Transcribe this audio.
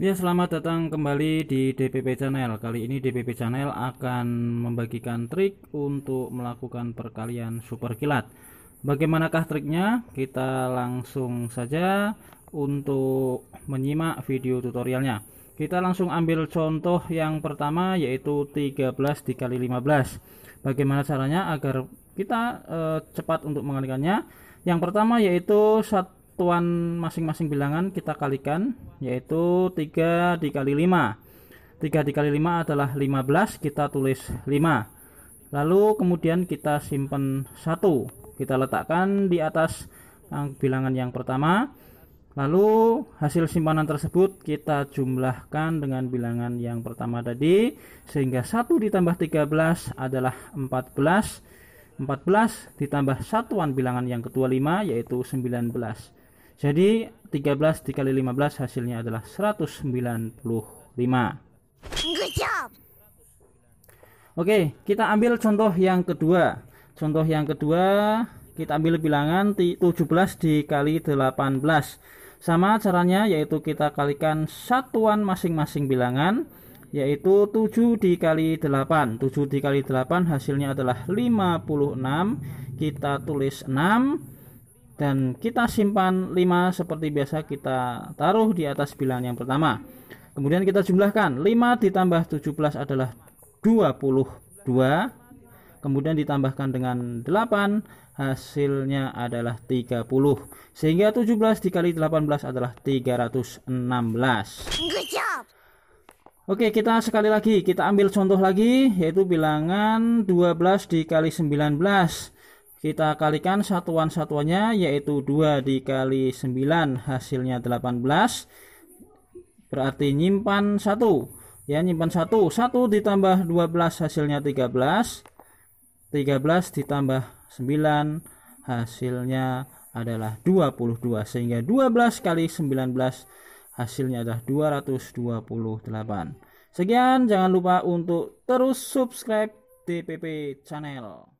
Ya, selamat datang kembali di DPP Channel. Kali ini DPP Channel akan membagikan trik untuk melakukan perkalian super kilat. Bagaimanakah triknya? Kita langsung saja untuk menyimak video tutorialnya. Kita langsung ambil contoh yang pertama yaitu 13 dikali 15. Bagaimana caranya agar kita eh, cepat untuk mengalikannya? Yang pertama yaitu satu satuan masing-masing bilangan kita kalikan yaitu 3 dikali 5 3 dikali 5 adalah 15 kita tulis 5 lalu kemudian kita simpan 1 kita letakkan di atas eh, bilangan yang pertama lalu hasil simpanan tersebut kita jumlahkan dengan bilangan yang pertama tadi sehingga 1 ditambah 13 adalah 14 14 ditambah satuan bilangan yang kedua 5 yaitu 19. Jadi 13 dikali 15 hasilnya adalah 195. Good job. Oke, kita ambil contoh yang kedua. Contoh yang kedua, kita ambil bilangan 17 dikali 18. Sama caranya yaitu kita kalikan satuan masing-masing bilangan yaitu 7 dikali 8. 7 dikali 8 hasilnya adalah 56. Kita tulis 6 dan kita simpan 5 seperti biasa kita taruh di atas bilangan yang pertama kemudian kita jumlahkan 5 ditambah 17 adalah 22 kemudian ditambahkan dengan 8 hasilnya adalah 30 sehingga 17 dikali 18 adalah 316 Oke kita sekali lagi kita ambil contoh lagi yaitu bilangan 12 dikali 19 kita kalikan satuan-satuannya yaitu 2 dikali 9 hasilnya 18 berarti nyimpan 1 ya nyimpan 1 1 ditambah 12 hasilnya 13 13 ditambah 9 hasilnya adalah 22 sehingga 12 kali 19 hasilnya adalah 228 sekian jangan lupa untuk terus subscribe DPP channel